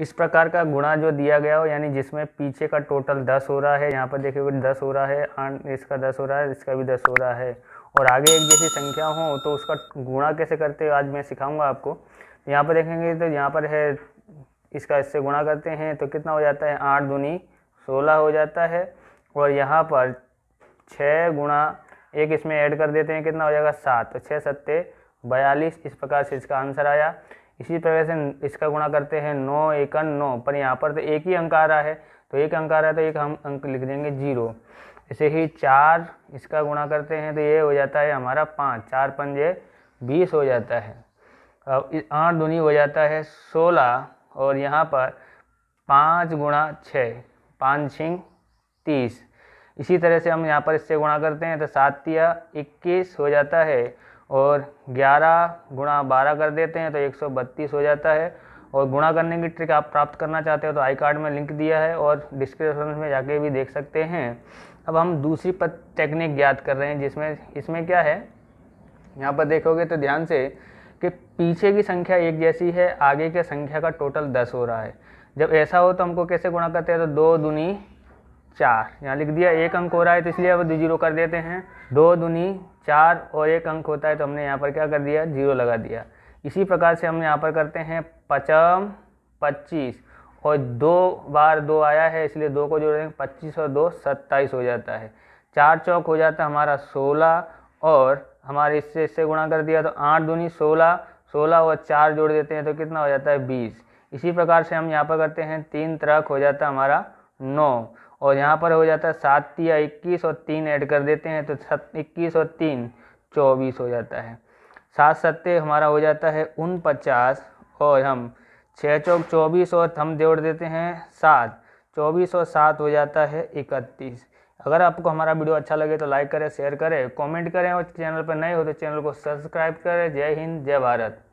इस प्रकार का गुणा जो दिया गया हो यानी जिसमें पीछे का टोटल दस हो रहा है यहाँ पर देखिए दस हो रहा है आठ इसका दस हो रहा है इसका भी दस हो रहा है और आगे एक जैसी संख्या हो तो उसका गुणा कैसे करते हो आज मैं सिखाऊंगा आपको यहाँ पर देखेंगे तो यहाँ पर है इसका इससे गुणा करते हैं तो कितना हो जाता है आठ दूनी सोलह हो जाता है और यहाँ पर छः गुणा एक इसमें ऐड कर देते हैं कितना हो जाएगा सात तो छः सत्ते बयालीस इस प्रकार से इसका आंसर आया इसी प्रकार से इसका गुणा करते हैं नौ एकन नौ पर यहाँ पर तो एक ही अंक आ रहा है तो एक अंक आ रहा है तो एक हम अंक लिख देंगे जीरो ऐसे ही चार इसका गुणा करते हैं तो ये हो जाता है हमारा पाँच चार पंजे बीस हो जाता है अब आठ दुनी हो जाता है सोलह और यहाँ पर पाँच गुणा छः पाँच छिंग तीस इसी तरह से हम यहाँ पर इससे गुणा करते हैं तो सात या इक्कीस हो जाता है और 11 गुणा बारह कर देते हैं तो 132 हो जाता है और गुणा करने की ट्रिक आप प्राप्त करना चाहते हो तो आई कार्ड में लिंक दिया है और डिस्क्रिप्शन में जाके भी देख सकते हैं अब हम दूसरी पद टेक्निक ज्ञात कर रहे हैं जिसमें इसमें क्या है यहाँ पर देखोगे तो ध्यान से कि पीछे की संख्या एक जैसी है आगे की संख्या का टोटल दस हो रहा है जब ऐसा हो तो हमको कैसे गुणा करते हैं तो दो दुनी चार यहाँ लिख दिया एक अंक हो रहा है तो इसलिए अब जीरो कर देते हैं दो दुनी चार और एक अंक होता है तो हमने यहाँ पर क्या कर दिया जीरो लगा दिया इसी प्रकार से हम यहाँ पर करते हैं पचम पच्चीस और दो बार दो आया है इसलिए दो को जोड़ देंगे पच्चीस और दो सत्ताईस हो जाता है चार चौक हो जाता है हमारा सोलह और हमारे इससे इससे गुणा कर दिया तो आठ दूनी सोलह सोलह और चार जोड़ देते हैं तो कितना हो जाता है बीस इसी प्रकार से हम यहाँ पर करते हैं तीन तरक हो जाता है हमारा नौ और यहाँ पर हो जाता है सात या इक्कीस और तीन ऐड कर देते हैं तो सत इक्कीस और तीन चौबीस हो जाता है सात सत्य हमारा हो जाता है उन पचास और हम छः चौक चौबीस और हम जोड़ देते हैं सात चौबीस और सात हो जाता है इकतीस अगर आपको हमारा वीडियो अच्छा लगे तो लाइक करें शेयर करें कमेंट करें और चैनल पर नए हो तो चैनल को सब्सक्राइब करें जय हिंद जय भारत